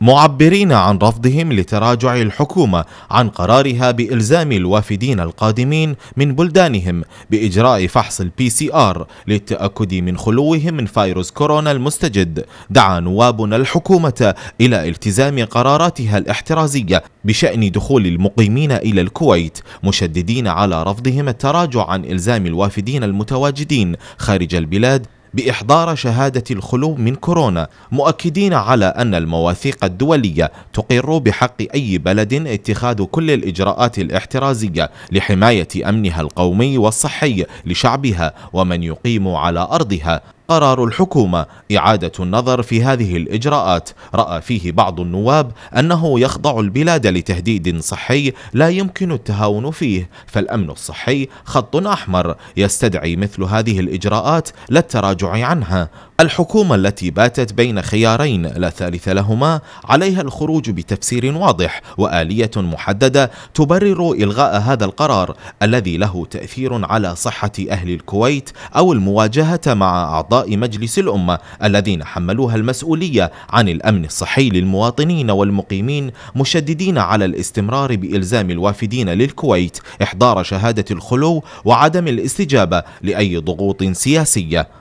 معبرين عن رفضهم لتراجع الحكومة عن قرارها بإلزام الوافدين القادمين من بلدانهم بإجراء فحص البي سي آر للتأكد من خلوهم من فيروس كورونا المستجد دعا نوابنا الحكومة إلى التزام قراراتها الاحترازية بشأن دخول المقيمين إلى الكويت مشددين على رفضهم التراجع عن إلزام الوافدين المتواجدين خارج البلاد بإحضار شهادة الخلو من كورونا مؤكدين على أن المواثيق الدولية تقر بحق أي بلد اتخاذ كل الإجراءات الاحترازية لحماية أمنها القومي والصحي لشعبها ومن يقيم على أرضها قرار الحكومة إعادة النظر في هذه الإجراءات رأى فيه بعض النواب أنه يخضع البلاد لتهديد صحي لا يمكن التهاون فيه فالأمن الصحي خط أحمر يستدعي مثل هذه الإجراءات لا التراجع عنها الحكومة التي باتت بين خيارين لا ثالث لهما عليها الخروج بتفسير واضح وآلية محددة تبرر إلغاء هذا القرار الذي له تأثير على صحة أهل الكويت أو المواجهة مع أعضاء أعضاء مجلس الأمة الذين حملوها المسؤولية عن الأمن الصحي للمواطنين والمقيمين مشددين على الاستمرار بإلزام الوافدين للكويت إحضار شهادة الخلو وعدم الاستجابة لأي ضغوط سياسية